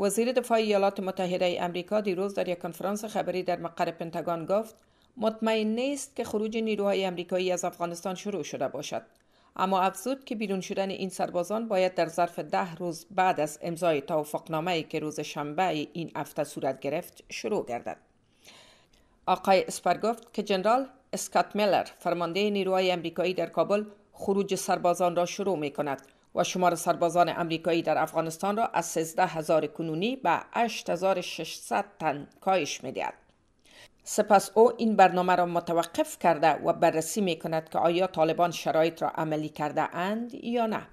وزیر دفاع ایالات متحده امریکا دیروز در یک کنفرانس خبری در مقر پنتگان گفت مطمئن نیست که خروج نیروهای امریکایی از افغانستان شروع شده باشد اما افزود که بیرون شدن این سربازان باید در ظرف ده روز بعد از امضای ای که روز شنبه این هفته صورت گرفت شروع گردد آقای اسپر گفت که جنرال اسکات میلر فرمانده نیروهای امریکایی در کابل خروج سربازان را شروع می کند و شمار سربازان امریکایی در افغانستان را از 13 هزار کنونی به 8600 تن کاهش میدهد. سپس او این برنامه را متوقف کرده و بررسی می کند که آیا طالبان شرایط را عملی کرده اند یا نه.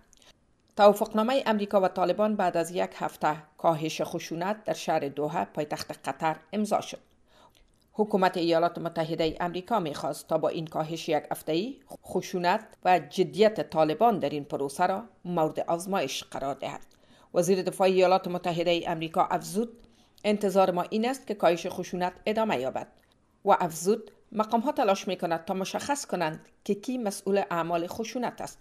توافقنامه امریکا و طالبان بعد از یک هفته کاهش خشونت در شهر دوحه پایتخت قطر امضا شد. حکومت ایالات متحده امریکا میخواست تا با این کاهش یک هفتهای خشونت و جدیت طالبان در این پروسه را مورد آزمایش قرار دهد وزیر دفاع ایالات متحده امریکا افزود انتظار ما این است که کاهش خشونت ادامه یابد و افزود مقام ها تلاش می کند تا مشخص کنند که کی مسئول اعمال خشونت است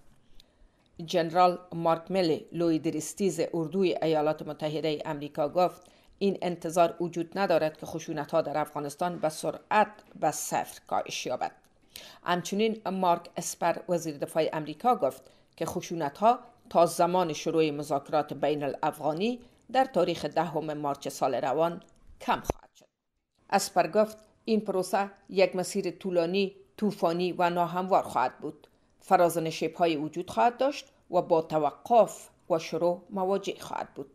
جنرال مارک ملی لوی درستیز اردوی ایالات متحده امریکا گفت این انتظار وجود ندارد که خشونت ها در افغانستان به سرعت و صفر کاهش یابد همچنین مارک اسپر وزیر دفاع امریکا گفت که خشونت ها تا زمان شروع مذاکرات بین الافغانی در تاریخ دهم مارچ سال روان کم خواهد شد اسپر گفت این پروسه یک مسیر طولانی طوفانی و ناهموار خواهد بود فراز های وجود خواهد داشت و با توقف و شروع مواجه خواهد بود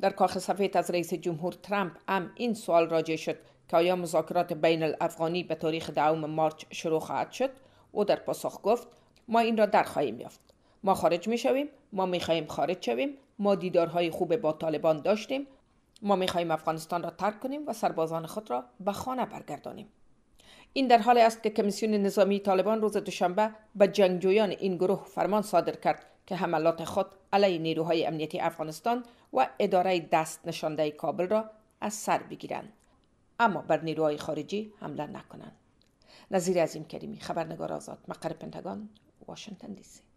در کاخ سفید از رئیس جمهور ترامپ هم این سوال راجع شد که آیا مذاکرات بین الافغانی به تاریخ دوم مارچ شروع خواهد شد او در پاسخ گفت ما این را در خواهیم یافت ما خارج می شویم ما می خواهیم خارج شویم ما دیدارهای خوب با طالبان داشتیم ما می خواهیم افغانستان را ترک کنیم و سربازان خود را به خانه برگردانیم این در حال است که کمیسیون نظامی طالبان روز دوشنبه به جنگجویان این گروه فرمان صادر کرد که حملات خود علیه نیروهای امنیتی افغانستان و اداره دست نشانده کابل را از سر بگیرند اما بر نیروهای خارجی حمله نکنند نظیر عظیم کریمی خبرنگار آزاد مقر پنتگان واشنگتن دی سی